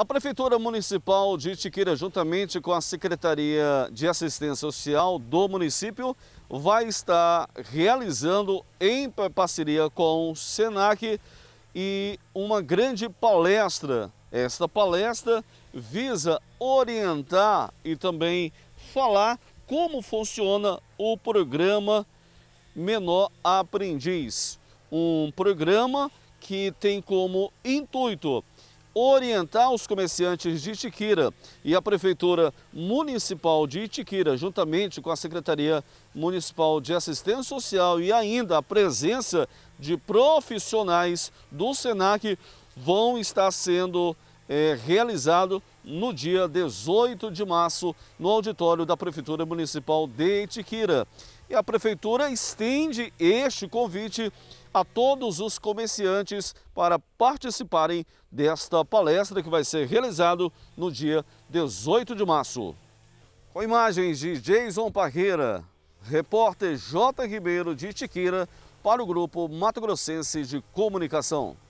A Prefeitura Municipal de Itiqueira, juntamente com a Secretaria de Assistência Social do município, vai estar realizando, em parceria com o SENAC, e uma grande palestra. Esta palestra visa orientar e também falar como funciona o programa Menor Aprendiz. Um programa que tem como intuito orientar os comerciantes de Itiquira e a Prefeitura Municipal de Itiquira, juntamente com a Secretaria Municipal de Assistência Social e ainda a presença de profissionais do SENAC, vão estar sendo é, realizado no dia 18 de março no auditório da Prefeitura Municipal de Itiquira. E a Prefeitura estende este convite a todos os comerciantes para participarem desta palestra que vai ser realizado no dia 18 de março. Com imagens de Jason Parreira, repórter J. Ribeiro de Itiquira, para o Grupo Mato Grossense de Comunicação.